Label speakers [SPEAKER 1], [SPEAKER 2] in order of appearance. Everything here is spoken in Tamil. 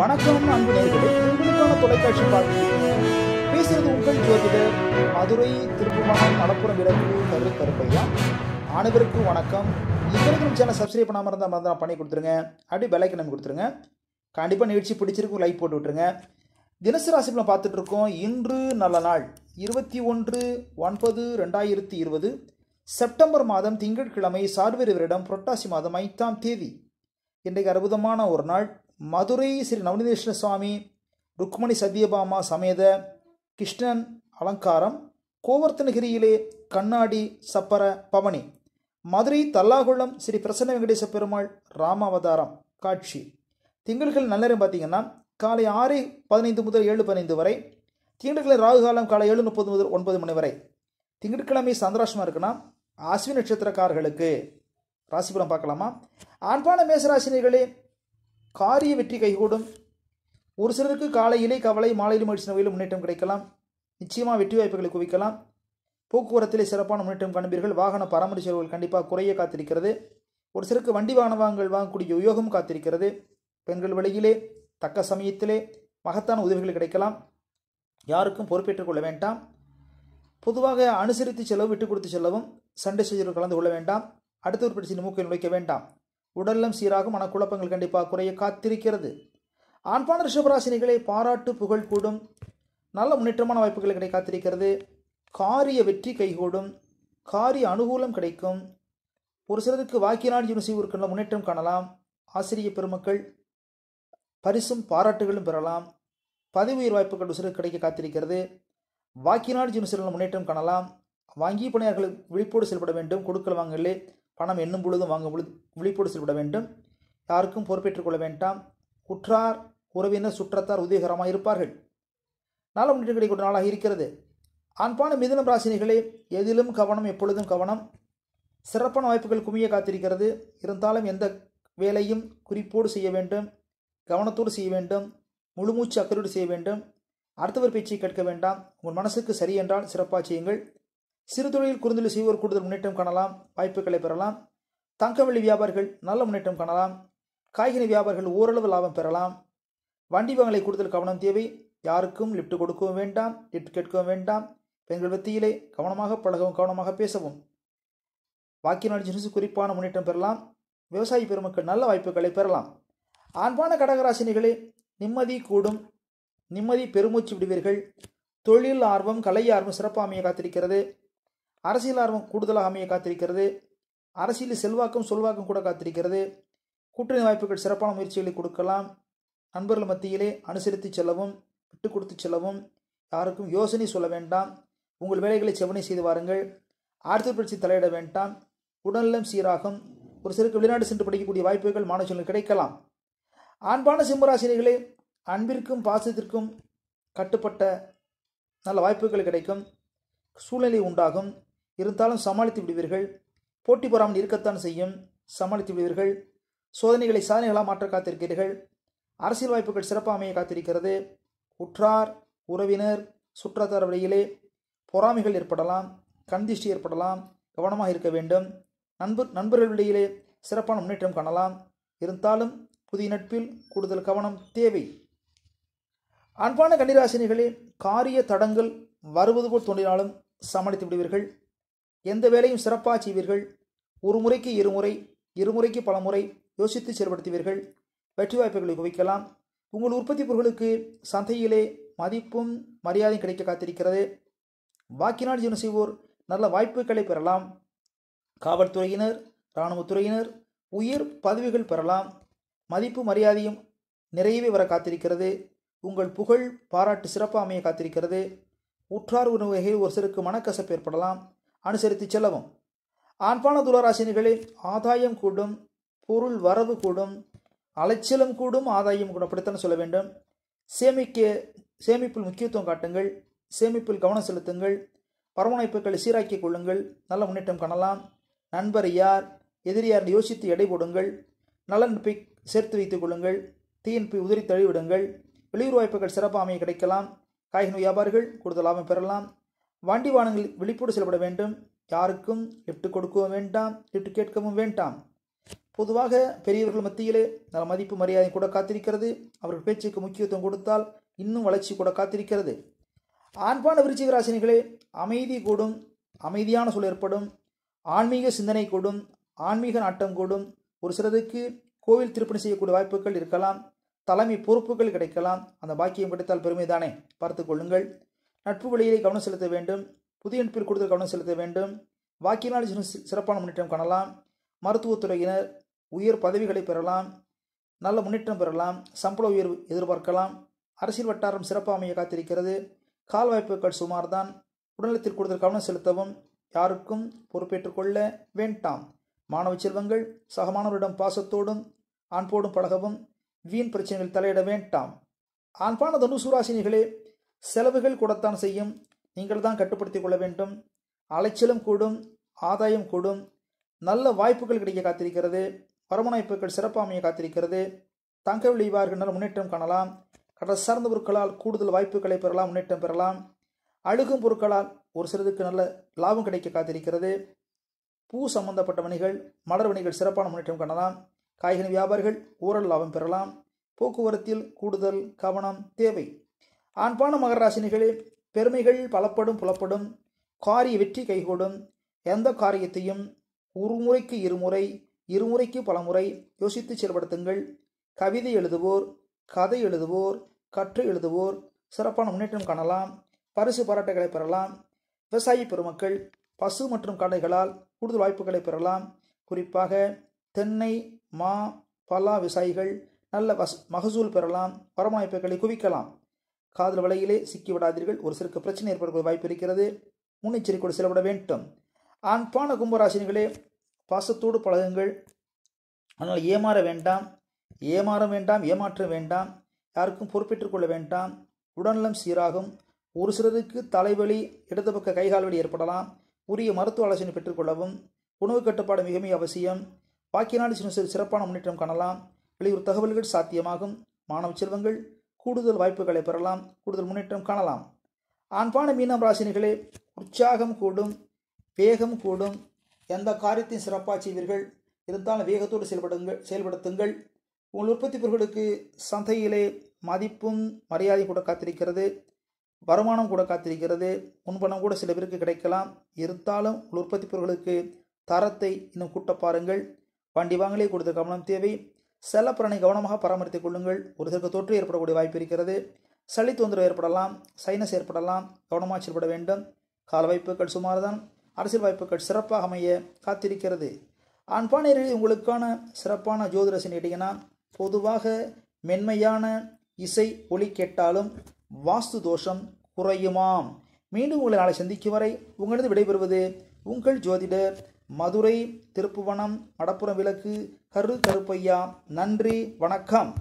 [SPEAKER 1] வணக்கம் அன்பு தொலைக்காட்சி பார்வை பேசுறது உங்கள் ஜோதிடர் மதுரை திருப்பமான மலப்புறம் விளக்கு தரு கருப்பையா அனைவருக்கும் வணக்கம் இதுவரைக்கும் சேனல் சப்ஸ்கிரைப் பண்ணாமல் இருந்தால் மறந்து பண்ணி கொடுத்துருங்க அப்படி விலைக்கு நம்பி கொடுத்துருங்க கண்டிப்பாக நிகழ்ச்சி பிடிச்சிருக்கும் லைக் போட்டு விட்டுருங்க தினசு ராசிப்பில் பார்த்துட்டு இருக்கோம் இன்று நல்ல நாள் இருபத்தி ஒன்று ஒன்பது ரெண்டாயிரத்தி இருபது செப்டம்பர் மாதம் திங்கட்கிழமை சார்வரிவரிடம் புரட்டாசி மாதம் ஐந்தாம் தேதி இன்றைக்கு அற்புதமான ஒரு நாள் மதுரை ஸ்ரீ நவநீதேஸ்வர சுவாமி ருக்மணி சத்யபாமா சமேத கிருஷ்ணன் அலங்காரம் கோவர்த்தனகிரியிலே கண்ணாடி சப்பர பவனி மதுரை தல்லாகுளம் ஸ்ரீ பிரசன்ன வெங்கடேச பெருமாள் ராமாவதாரம் காட்சி திங்கள்கள் நல்ல பார்த்தீங்கன்னா காலை ஆறு பதினைந்து முதல் ஏழு பதினைந்து வரை திங்கட்கிழமை ராகு காலம் காலை ஏழு முப்பது முதல் ஒன்பது மணி வரை திங்கட்கிழமை சந்திராசமாக இருக்குன்னா அஸ்வி நட்சத்திரக்காரர்களுக்கு ராசிபுரம் பார்க்கலாமா ஆண்பான மேசராசினிகளே காரிய வெற்றி கைகூடும் ஒரு சிலருக்கு காலையிலே கவலை மாலையிலும் மகிழ்ச்சி நோயிலும் முன்னேற்றம் கிடைக்கலாம் நிச்சயமாக வெற்றி வாய்ப்புகளை குவிக்கலாம் போக்குவரத்திலே சிறப்பான முன்னேற்றம் காண்பீர்கள் வாகன பராமரிப்பு செலவுகள் கண்டிப்பாக குறைய காத்திருக்கிறது ஒரு சிலருக்கு வண்டி வாகன வாங்கல் வாங்கக்கூடிய உயோகம் காத்திருக்கிறது பெண்கள் வழியிலே தக்க சமயத்திலே மகத்தான உதவிகள் கிடைக்கலாம் யாருக்கும் பொறுப்பேற்றுக் கொள்ள வேண்டாம் பொதுவாக அனுசரித்து செலவு விட்டு கொடுத்து செல்லவும் சண்டை செய்திகள் கலந்து கொள்ள வேண்டாம் ஒரு பிரச்சனை மூக்கை நுழைக்க வேண்டாம் உடல்லம் சீராகும் மனக்குழப்பங்கள் கண்டிப்பாக குறைய காத்திருக்கிறது ஆண்பான ரிஷபராசினிகளை பாராட்டு புகழ் கூடும் நல்ல முன்னேற்றமான வாய்ப்புகள் கிடை காத்திருக்கிறது காரிய வெற்றி கைகூடும் காரிய அனுகூலம் கிடைக்கும் ஒரு சிலருக்கு வாக்கியநாடு யூனிசி உருக்கின்ற முன்னேற்றம் காணலாம் ஆசிரிய பெருமக்கள் பரிசும் பாராட்டுகளும் பெறலாம் பதவி உயர் வாய்ப்புகள் ஒரு சிலருக்கு கிடைக்க காத்திருக்கிறது வாக்கியநாடு யூனிசியில் முன்னேற்றம் காணலாம் வங்கி பணியாளர்கள் விழிப்போடு செயல்பட வேண்டும் கொடுக்கல் வாங்கலே பணம் எண்ணும் பொழுதும் வாங்கும் பொழுது விழிப்போடு செயல்பட வேண்டும் யாருக்கும் பொறுப்பேற்றுக் கொள்ள வேண்டாம் குற்றார் உறவினர் சுற்றத்தார் உதயகரமாக இருப்பார்கள் நல்ல முன்னேற்றம் கிடைக்கூடிய நாளாக இருக்கிறது ஆண்பான மிதனம் ராசினிகளே எதிலும் கவனம் எப்பொழுதும் கவனம் சிறப்பான வாய்ப்புகள் குமிய காத்திருக்கிறது இருந்தாலும் எந்த வேலையும் குறிப்போடு செய்ய வேண்டும் கவனத்தோடு செய்ய வேண்டும் முழுமூச்சு அக்கறையோடு செய்ய வேண்டும் அடுத்தவர் பேச்சை கேட்க வேண்டாம் உங்கள் மனசுக்கு சரி என்றால் சிறப்பாக செய்யுங்கள் சிறு தொழில் குறுந்தொழில் செய்வோர் கூடுதல் முன்னேற்றம் காணலாம் வாய்ப்புகளை பெறலாம் தங்கவெள்ளி வியாபாரிகள் நல்ல முன்னேற்றம் காணலாம் காய்கறி வியாபாரிகள் ஓரளவு லாபம் பெறலாம் வண்டி வாங்கலை கூடுதல் கவனம் தேவை யாருக்கும் லிஃப்ட் கொடுக்கவும் வேண்டாம் லிஃப்ட் கேட்கவும் வேண்டாம் பெண்கள் வத்தியிலே கவனமாக பழகவும் கவனமாக பேசவும் வாக்கியநாடு ஜினிசு குறிப்பான முன்னேற்றம் பெறலாம் விவசாயி பெருமக்கள் நல்ல வாய்ப்புகளை பெறலாம் ஆண்பான கடகராசினிகளே நிம்மதி கூடும் நிம்மதி பெருமூச்சு விடுவீர்கள் தொழில் ஆர்வம் கலை ஆர்வம் சிறப்பாமையை காத்திருக்கிறது அரசியல் ஆர்வம் கூடுதலாக அமைய காத்திருக்கிறது அரசியலில் செல்வாக்கும் சொல்வாக்கும் கூட காத்திருக்கிறது கூட்டணி வாய்ப்புகள் சிறப்பான முயற்சிகளை கொடுக்கலாம் நண்பர்கள் மத்தியிலே அனுசரித்து செல்லவும் விட்டு கொடுத்து செல்லவும் யாருக்கும் யோசனை சொல்ல வேண்டாம் உங்கள் வேலைகளை செவனை செய்து வாருங்கள் ஆர்த்தி பயிற்சி தலையிட வேண்டாம் உடல்நலம் சீராகும் ஒரு சிறுக்கு வெளிநாடு சென்று படிக்கக்கூடிய வாய்ப்புகள் மாணவர்களுக்கு கிடைக்கலாம் ஆண்பான சிம்மராசினிகளே அன்பிற்கும் பாசத்திற்கும் கட்டுப்பட்ட நல்ல வாய்ப்புகள் கிடைக்கும் சூழ்நிலை உண்டாகும் இருந்தாலும் சமாளித்து விடுவீர்கள் போட்டி பொறாமல் இருக்கத்தான் செய்யும் சமாளித்து விடுவீர்கள் சோதனைகளை சாதனைகளாக மாற்ற காத்திருக்கிறீர்கள் அரசியல் வாய்ப்புகள் சிறப்பாக அமைய காத்திருக்கிறது உற்றார் உறவினர் சுற்றத்தார் வழியிலே பொறாமைகள் ஏற்படலாம் கண்திஷ்டி ஏற்படலாம் கவனமாக இருக்க வேண்டும் நண்பர் நண்பர்களிடையிலே சிறப்பான முன்னேற்றம் காணலாம் இருந்தாலும் புதிய நட்பில் கூடுதல் கவனம் தேவை அன்பான கன்னிராசினிகளே காரிய தடங்கள் வருவது போல் தோன்றினாலும் சமாளித்து விடுவீர்கள் எந்த வேலையும் சிறப்பாக செய்வீர்கள் ஒரு முறைக்கு இருமுறை இருமுறைக்கு பல முறை யோசித்து செயல்படுத்துவீர்கள் வெற்றி வாய்ப்புகளை குவிக்கலாம் உங்கள் உற்பத்தி பொருட்களுக்கு சந்தையிலே மதிப்பும் மரியாதையும் கிடைக்க காத்திருக்கிறது வாக்கினால் ஜீவனம் செய்வோர் நல்ல வாய்ப்புகளை பெறலாம் காவல்துறையினர் இராணுவத்துறையினர் உயர் பதவிகள் பெறலாம் மதிப்பு மரியாதையும் நிறையவே வர காத்திருக்கிறது உங்கள் புகழ் பாராட்டு சிறப்பாக அமைய காத்திருக்கிறது உற்றார் உணவு வகையில் ஒரு சிலருக்கு மனக்கசப்பு ஏற்படலாம் அனுசரித்து செல்லவும் ஆண்பான துளராசினிகளில் ஆதாயம் கூடும் பொருள் வரவு கூடும் அலைச்சலும் கூடும் ஆதாயம் கூட அப்படித்தான் சொல்ல வேண்டும் சேமிக்க சேமிப்பில் முக்கியத்துவம் காட்டுங்கள் சேமிப்பில் கவனம் செலுத்துங்கள் பரமுனைப்புகளை சீராக்கிக் கொள்ளுங்கள் நல்ல முன்னேற்றம் காணலாம் நண்பர் யார் எதிரியார் யோசித்து எடை போடுங்கள் நலன் சேர்த்து வைத்துக் கொள்ளுங்கள் தீயின்பை உதிரி தழிவிடுங்கள் வெளியூர் வாய்ப்புகள் சிறப்பாக அமைய கிடைக்கலாம் காய்கறி வியாபாரிகள் கூடுதல் லாபம் பெறலாம் வண்டி வானங்கள் விழிப்போடு செயல்பட வேண்டும் யாருக்கும் லிஃப்ட் கொடுக்கவும் வேண்டாம் லிஃப்ட் கேட்கவும் வேண்டாம் பொதுவாக பெரியவர்கள் மத்தியிலே நல்ல மதிப்பு மரியாதை கூட காத்திருக்கிறது அவர்கள் பேச்சுக்கு முக்கியத்துவம் கொடுத்தால் இன்னும் வளர்ச்சி கூட காத்திருக்கிறது ஆண்பான விருச்சிக ராசினிகளே அமைதி கூடும் அமைதியான சூழல் ஏற்படும் ஆன்மீக சிந்தனை கூடும் ஆன்மீக நாட்டம் கூடும் ஒரு சிலருக்கு கோவில் திருப்பணி செய்யக்கூடிய வாய்ப்புகள் இருக்கலாம் தலைமை பொறுப்புகள் கிடைக்கலாம் அந்த பாக்கியம் கிடைத்தால் பெருமைதானே பார்த்து கொள்ளுங்கள் நட்பு வழியிலே கவனம் செலுத்த வேண்டும் புதிய நட்பில் கூடுதல் கவனம் செலுத்த வேண்டும் வாக்கினால் சிறப்பான முன்னேற்றம் காணலாம் மருத்துவத்துறையினர் உயர் பதவிகளை பெறலாம் நல்ல முன்னேற்றம் பெறலாம் சம்பள உயர்வு எதிர்பார்க்கலாம் அரசியல் வட்டாரம் சிறப்பாக அமைய காத்திருக்கிறது கால் வாய்ப்புகள் சுமார் தான் உடல்நலத்தில் கூடுதல் கவனம் செலுத்தவும் யாருக்கும் பொறுப்பேற்றுக்கொள்ள வேண்டாம் மாணவ செல்வங்கள் சகமானவரிடம் பாசத்தோடும் அன்போடும் பழகவும் வீண் பிரச்சனைகள் தலையிட வேண்டாம் அன்பான தனுசு ராசினிகளே செலவுகள் கூடத்தான் செய்யும் நீங்கள் தான் கட்டுப்படுத்தி கொள்ள வேண்டும் அலைச்சலும் கூடும் ஆதாயம் கூடும் நல்ல வாய்ப்புகள் கிடைக்க காத்திருக்கிறது வருமான சிறப்பாமைய காத்திருக்கிறது தங்க விளைவார்கள் முன்னேற்றம் காணலாம் கடல் சார்ந்த பொருட்களால் கூடுதல் வாய்ப்புகளை பெறலாம் முன்னேற்றம் பெறலாம் அழுகும் பொருட்களால் ஒரு சிலருக்கு நல்ல லாபம் கிடைக்க காத்திருக்கிறது பூ சம்பந்தப்பட்ட வணிகள் மலர் வணிகள் சிறப்பான முன்னேற்றம் காணலாம் காய்கறி வியாபாரிகள் ஊரல் லாபம் பெறலாம் போக்குவரத்தில் கூடுதல் கவனம் தேவை ஆண்பான மகராசினிகளில் பெருமைகள் பலப்படும் புலப்படும் காரிய வெற்றி கைகூடும் எந்த காரியத்தையும் ஒருமுறைக்கு இருமுறை இருமுறைக்கு பலமுறை யோசித்து செயல்படுத்துங்கள் கவிதை எழுதுவோர் கதை எழுதுவோர் கற்று எழுதுவோர் சிறப்பான முன்னேற்றம் காணலாம் பரிசு பாராட்டுகளை பெறலாம் விவசாயி பெருமக்கள் பசு மற்றும் கடைகளால் கூடுதல் வாய்ப்புகளை பெறலாம் குறிப்பாக தென்னை மா பலா விவசாயிகள் நல்ல வஸ் மகசூல் பெறலாம் வரமாய்ப்புகளை குவிக்கலாம் காதல் வலையிலே சிக்கிவிடாதீர்கள் ஒரு சிலருக்கு பிரச்சனை ஏற்படுவது வாய்ப்பு இருக்கிறது முன்னெச்சரிக்கையோடு செலவிட வேண்டும் அன்பான கும்பராசினிகளே பாசத்தோடு பழகுங்கள் அதனால் ஏமாற வேண்டாம் ஏமாற வேண்டாம் ஏமாற்ற வேண்டாம் யாருக்கும் பொறுப்பேற்றுக் கொள்ள வேண்டாம் உடல்நலம் சீராகும் ஒரு சிலருக்கு தலைவலி இடது பக்க கைகால் வழி ஏற்படலாம் உரிய மருத்துவ ஆலோசனை பெற்றுக்கொள்ளவும் உணவு கட்டுப்பாடு மிகமே அவசியம் பாக்கிய நாடு சிறு சிறப்பான முன்னேற்றம் காணலாம் வெளியூர் தகவல்கள் சாத்தியமாகும் மாணவ செல்வங்கள் கூடுதல் வாய்ப்புகளை பெறலாம் கூடுதல் முன்னேற்றம் காணலாம் ஆண்பான மீனம் ராசினிகளே உற்சாகம் கூடும் வேகம் கூடும் எந்த காரியத்தையும் சிறப்பாக செய்வீர்கள் இருந்தாலும் வேகத்தோடு செயல்படுங்கள் செயல்படுத்துங்கள் உங்கள் உற்பத்தி பொருட்களுக்கு சந்தையிலே மதிப்பும் மரியாதையும் கூட காத்திருக்கிறது வருமானம் கூட காத்திருக்கிறது முன்பணம் கூட சில பேருக்கு கிடைக்கலாம் இருந்தாலும் உங்கள் உற்பத்தி பொருட்களுக்கு தரத்தை இன்னும் கூட்ட பாருங்கள் வண்டி வாங்கலே கொடுத்த கவனம் தேவை செல்லப்புறனை கவனமாக பராமரித்துக் கொள்ளுங்கள் ஒருத்தருக்கு தொற்று ஏற்படக்கூடிய வாய்ப்பு இருக்கிறது சளி தொந்தரவு ஏற்படலாம் சைனஸ் ஏற்படலாம் கவனமாக செயல்பட வேண்டும் கால வாய்ப்புகள் சுமார் தான் அரசியல் வாய்ப்புகள் சிறப்பாக அமைய காத்திருக்கிறது அன்பானேரில் உங்களுக்கான சிறப்பான ஜோதிடசன் கேட்டிங்கன்னா பொதுவாக மென்மையான இசை ஒளி கேட்டாலும் வாஸ்து தோஷம் குறையுமாம் மீண்டும் உங்களை நாளை சந்திக்கும் வரை உங்களது விடைபெறுவது உங்கள் ஜோதிடர் மதுரை திருப்புவனம் மடப்புறம் விளக்கு கரு கருப்பையா நன்றி வணக்கம்